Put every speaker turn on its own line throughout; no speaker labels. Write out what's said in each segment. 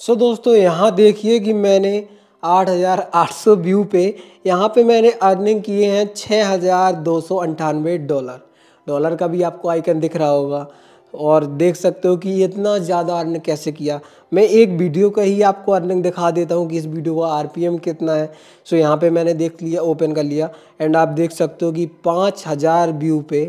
सो so, दोस्तों यहाँ देखिए कि मैंने 8,800 व्यू पे यहाँ पे मैंने अर्निंग किए हैं छः डॉलर डॉलर का भी आपको आइकन दिख रहा होगा और देख सकते हो कि इतना ज़्यादा अर्निंग कैसे किया मैं एक वीडियो का ही आपको अर्निंग दिखा देता हूँ कि इस वीडियो का आरपीएम कितना है सो यहाँ पे मैंने देख लिया ओपन कर लिया एंड आप देख सकते हो कि पाँच हज़ार व्यू पे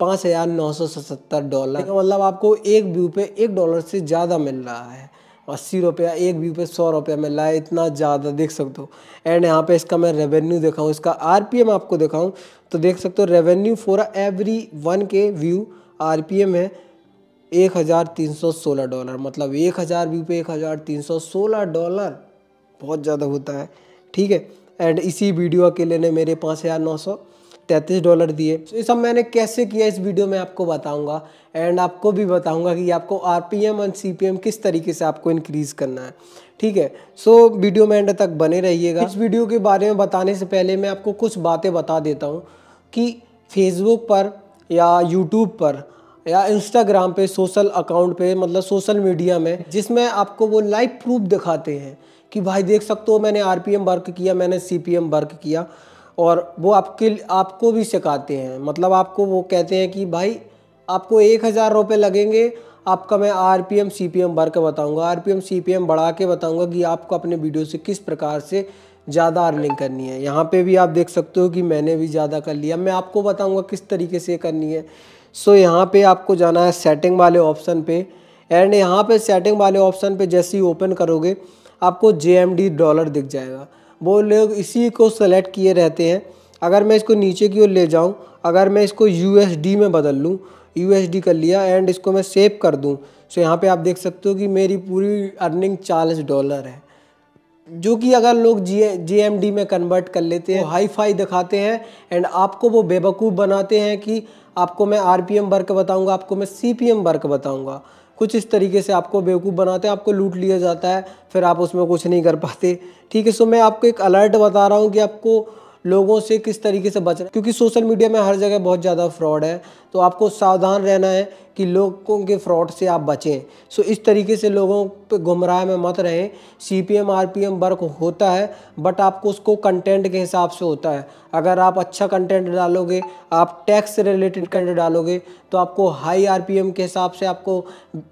पाँच हज़ार नौ सौ डॉलर मतलब आपको एक व्यू पे एक डॉलर से ज़्यादा मिल रहा है अस्सी रुपया एक व्यू पे सौ रुपया में लाए इतना ज़्यादा देख सकते हो एंड यहाँ पे इसका मैं रेवेन्यू दिखाऊँ इसका आरपीएम आपको दिखाऊँ तो देख सकते हो रेवेन्यू फॉर एवरी वन के व्यू आरपीएम है एक हज़ार तीन सौ सोलह डॉलर मतलब एक हज़ार व्यू पे एक हज़ार तीन सौ सोलह डॉलर बहुत ज़्यादा होता है ठीक है एंड इसी वीडियो अकेले ने मेरे पाँच हज़ार नौ सौ तैंतीस डॉलर दिए तो ये सब मैंने कैसे किया इस वीडियो में आपको बताऊंगा एंड आपको भी बताऊंगा कि आपको R P M and C P M किस तरीके से आपको इंक्रीज़ करना है ठीक है सो so, वीडियो में एंड तक बने रहिएगा इस वीडियो के बारे में बताने से पहले मैं आपको कुछ बातें बता देता हूँ कि फेसबुक पर या यूट्यूब पर या इंस्टाग्राम पे सोशल अकाउंट पे मतलब सोशल मीडिया में जिसमें आपको वो लाइव प्रूफ दिखाते हैं कि भाई देख सकते हो मैंने आर वर्क किया मैंने सी वर्क किया और वो आपके आपको भी सिखाते हैं मतलब आपको वो कहते हैं कि भाई आपको एक हज़ार रुपये लगेंगे आपका मैं R P M C P M भर के बताऊँगा R P M C P M बढ़ा के बताऊँगा कि आपको अपने वीडियो से किस प्रकार से ज़्यादा अर्निंग करनी है यहाँ पे भी आप देख सकते हो कि मैंने भी ज़्यादा कर लिया मैं आपको बताऊँगा किस तरीके से करनी है सो so, यहाँ पे आपको जाना है सेटिंग वाले ऑप्शन पे एंड यहाँ पे सेटिंग वाले ऑप्शन पे जैसे ही ओपन करोगे आपको जे डॉलर दिख जाएगा वो लोग इसी को सेलेक्ट किए रहते हैं अगर मैं इसको नीचे की ओर ले जाऊँ अगर मैं इसको यू में बदल लूँ यू कर लिया एंड इसको मैं सेव कर दूँ सो तो यहाँ पे आप देख सकते हो कि मेरी पूरी अर्निंग चालीस डॉलर है जो कि अगर लोग जी डी में कन्वर्ट कर लेते हैं हाई फाई दिखाते हैं एंड आपको वो बेवकूफ़ बनाते हैं कि आपको मैं आर पी एम वर्क बताऊँगा आपको मैं सी पी एम वर्क बताऊँगा कुछ इस तरीके से आपको बेवकूफ़ बनाते हैं आपको लूट लिया जाता है फिर आप उसमें कुछ नहीं कर पाते ठीक है सो मैं आपको एक अलर्ट बता रहा हूँ कि आपको लोगों से किस तरीके से बचना क्योंकि सोशल मीडिया में हर जगह बहुत ज़्यादा फ्रॉड है तो आपको सावधान रहना है कि लोगों के फ्रॉड से आप बचें सो इस तरीके से लोगों पे गुमराह में मत रहें C P M R P M work होता है बट आपको उसको कंटेंट के हिसाब से होता है अगर आप अच्छा कंटेंट डालोगे आप टैक्स रिलेटेड कंटेंट डालोगे तो आपको हाई आर पी एम के हिसाब से आपको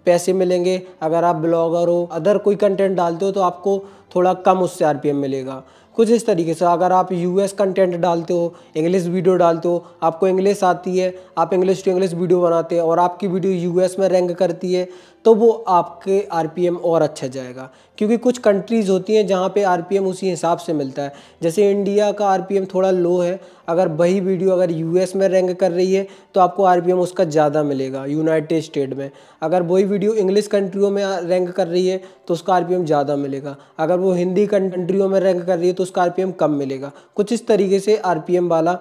पैसे मिलेंगे अगर आप ब्लॉगर हो अदर कोई कंटेंट डालते हो तो आपको थोड़ा कम उससे आर पी एम मिलेगा कुछ इस तरीके से अगर आप यूएस कंटेंट डालते हो इंग्लिश वीडियो डालते हो आपको इंग्लिश आती है आप इंग्लिश टू इंग्लिश वीडियो बनाते हैं और आपकी वीडियो यूएस में रैंक करती है तो वो आपके आर और अच्छा जाएगा क्योंकि कुछ कंट्रीज़ होती हैं जहाँ पे आर उसी हिसाब से मिलता है जैसे इंडिया का आर थोड़ा लो है अगर वही वीडियो अगर यूएस में रैंक कर रही है तो आपको आर उसका ज़्यादा मिलेगा यूनाइटेड स्टेट में अगर वही वीडियो इंग्लिश कंट्रियों में रैंक कर रही है तो उसका आर ज़्यादा मिलेगा अगर वो हिंदी कंट्रियों में रैंक कर रही है तो उसका आर कम मिलेगा कुछ इस तरीके से आर वाला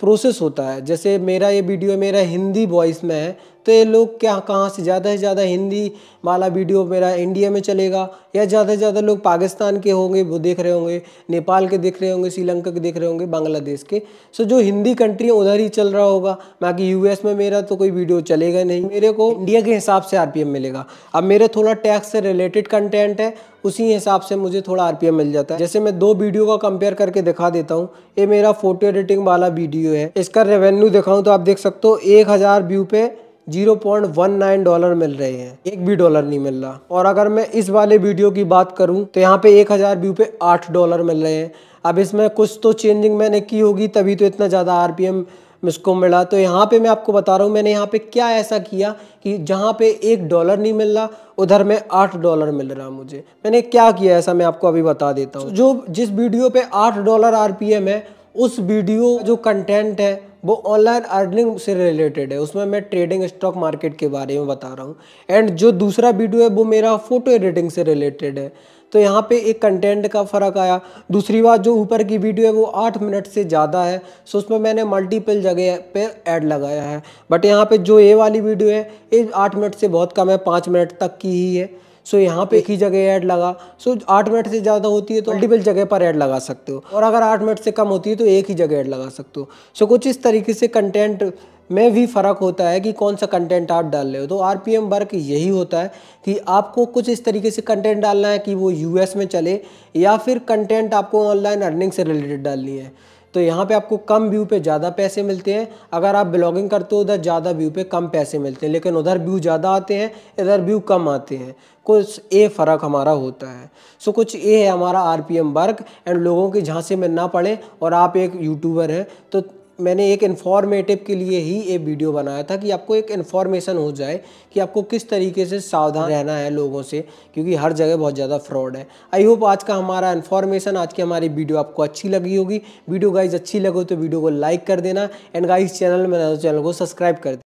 प्रोसेस होता है जैसे मेरा ये वीडियो मेरा हिंदी वॉइस में है तो ये लोग क्या कहाँ से ज़्यादा से ज़्यादा हिंदी वाला वीडियो मेरा इंडिया में चलेगा या ज़्यादा से ज़्यादा लोग पाकिस्तान के होंगे वो देख रहे होंगे नेपाल के देख रहे होंगे श्रीलंका के देख रहे होंगे बांग्लादेश के सो जो हिंदी कंट्री उधर ही चल रहा होगा बाकी यूएस में मेरा तो कोई वीडियो चलेगा नहीं मेरे को इंडिया के हिसाब से आर मिलेगा अब मेरे थोड़ा टैक्स से रिलेटेड कंटेंट है उसी हिसाब से मुझे थोड़ा आर मिल जाता है जैसे मैं दो वीडियो का कंपेयर करके दिखा देता हूँ ये मेरा फोटो एडिटिंग वाला वीडियो है इसका रेवेन्यू दिखाऊँ तो आप देख सकते हो एक हज़ार व्यू पे zero point one nine dollar मिल रहे हैं एक भी डॉलर नहीं मिल रहा और अगर मैं इस वाले वीडियो की बात करूं तो यहाँ पे एक हज़ार व्यू पे आठ डॉलर मिल रहे हैं अब इसमें कुछ तो चेंजिंग मैंने की होगी तभी तो इतना ज़्यादा आर पी एम मुझको मिला तो यहाँ पे मैं आपको बता रहा हूँ मैंने यहाँ पे क्या ऐसा किया कि जहाँ पे एक डॉलर नहीं मिल रहा उधर में आठ डॉलर मिल रहा मुझे मैंने क्या किया ऐसा मैं आपको अभी बता देता हूँ जो जिस वीडियो पे आठ डॉलर आर है उस वीडियो जो कंटेंट है वो ऑनलाइन अर्निंग से रिलेटेड है उसमें मैं ट्रेडिंग स्टॉक मार्केट के बारे में बता रहा हूँ एंड जो दूसरा वीडियो है वो मेरा फ़ोटो एडिटिंग से रिलेटेड है तो यहाँ पे एक कंटेंट का फ़र्क आया दूसरी बात जो ऊपर की वीडियो है वो आठ मिनट से ज़्यादा है सो उसमें मैंने मल्टीपल जगह पे ऐड लगाया है बट यहाँ पे जो ये वाली वीडियो है ये आठ मिनट से बहुत कम है पाँच मिनट तक की ही है सो यहाँ पे एक ही जगह ऐड लगा सो आठ मिनट से ज़्यादा होती है तो मल्टीपल जगह पर ऐड लगा सकते हो और अगर आठ मिनट से कम होती है तो एक ही जगह ऐड लगा सकते हो सो कुछ इस तरीके से कंटेंट में भी फ़र्क होता है कि कौन सा कंटेंट आप डाल रहे हो तो आर पी एम वर्क यही होता है कि आपको कुछ इस तरीके से कंटेंट डालना है कि वो यू एस में चले या फिर कंटेंट आपको ऑनलाइन अर्निंग से रिलेटेड डालनी है तो यहाँ पे आपको कम व्यू पे ज़्यादा पैसे मिलते हैं अगर आप ब्लॉगिंग करते हो उधर ज़्यादा व्यू पे कम पैसे मिलते हैं लेकिन उधर व्यू ज़्यादा आते हैं इधर व्यू कम आते हैं कुछ ए फ़र्क हमारा होता है सो कुछ ए है हमारा आर पी वर्क एंड लोगों की झांसे में ना पड़े और आप एक यूट्यूबर हैं तो मैंने एक इन्फॉर्मेटिव के लिए ही ये वीडियो बनाया था कि आपको एक इन्फॉर्मेशन हो जाए कि आपको किस तरीके से सावधान रहना है लोगों से क्योंकि हर जगह बहुत ज़्यादा फ्रॉड है आई होप आज का हमारा इन्फॉर्मेशन आज की हमारी वीडियो आपको अच्छी लगी होगी वीडियो गाइज अच्छी लगे तो वीडियो को लाइक कर देना एंड गाइज चैनल में चैनल तो को सब्सक्राइब कर